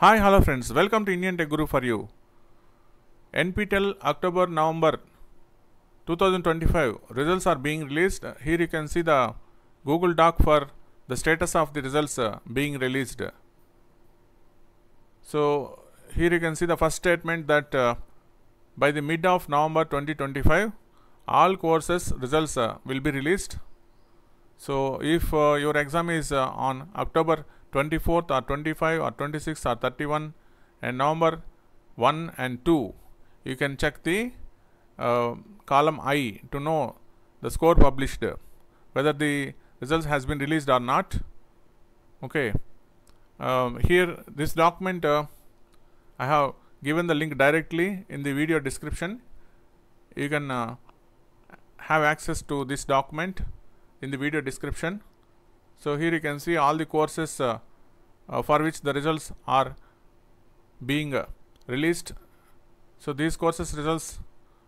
Hi, hello friends. Welcome to Indian Tech Guru for you. NPTEL October November 2025 results are being released. Here you can see the Google Doc for the status of the results uh, being released. So here you can see the first statement that uh, by the mid of November 2025, all courses results uh, will be released. So, if uh, your exam is uh, on October 24th or 25 or 26 or 31 and November 1 and 2, you can check the uh, column I to know the score published, whether the results has been released or not. Okay. Um, here this document uh, I have given the link directly in the video description. You can uh, have access to this document in the video description. So here you can see all the courses uh, uh, for which the results are being uh, released. So these courses results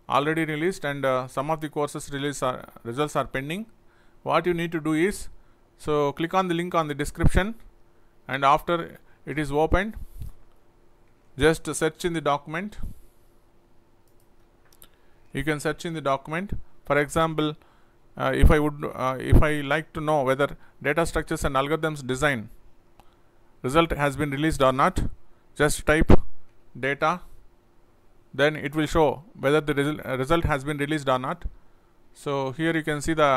already released and uh, some of the courses release are, results are pending. What you need to do is, so click on the link on the description and after it is opened, just search in the document. You can search in the document. For example, uh, if I would uh, if I like to know whether data structures and algorithms design result has been released or not just type data then it will show whether the resu uh, result has been released or not so here you can see the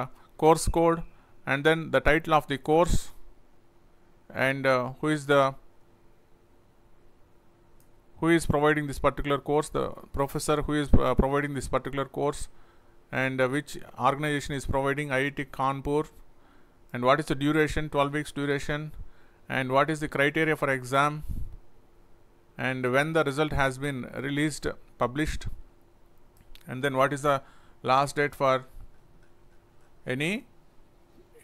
course code and then the title of the course and uh, who is the who is providing this particular course the professor who is uh, providing this particular course and uh, which organization is providing IIT Kanpur and what is the duration 12 weeks duration and what is the criteria for exam and when the result has been released published and then what is the last date for any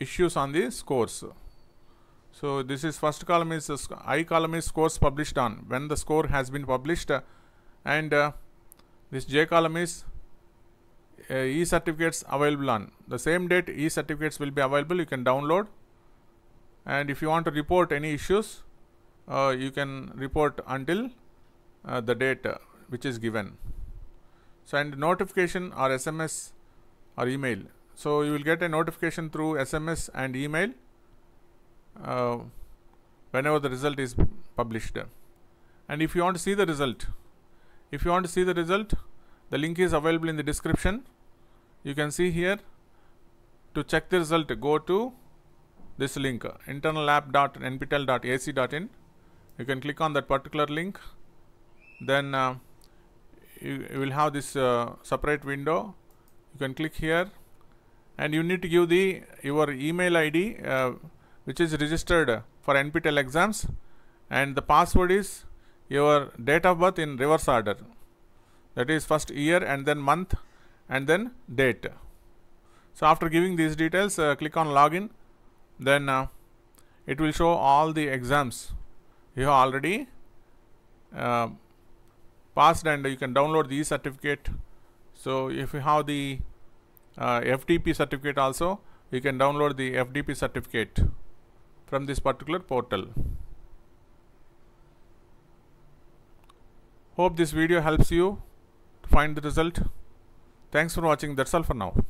issues on the scores so this is first column is uh, i column is scores published on when the score has been published uh, and uh, this j column is uh, e-certificates available on. The same date e-certificates will be available, you can download and if you want to report any issues, uh, you can report until uh, the date uh, which is given. So, and notification or SMS or email. So, you will get a notification through SMS and email uh, whenever the result is published. And if you want to see the result, if you want to see the result, the link is available in the description. You can see here to check the result go to this link internalapp.nptel.ac.in you can click on that particular link then uh, you, you, will have this uh, separate window you can click here and you need to give the your email id uh, which is registered for nptel exams and the password is your date of birth in reverse order that is first year and then month and then date. So after giving these details uh, click on login then uh, it will show all the exams you have already uh, passed and you can download the certificate. So if you have the uh, FDP certificate also you can download the FDP certificate from this particular portal. Hope this video helps you find the result. Thanks for watching. That's all for now.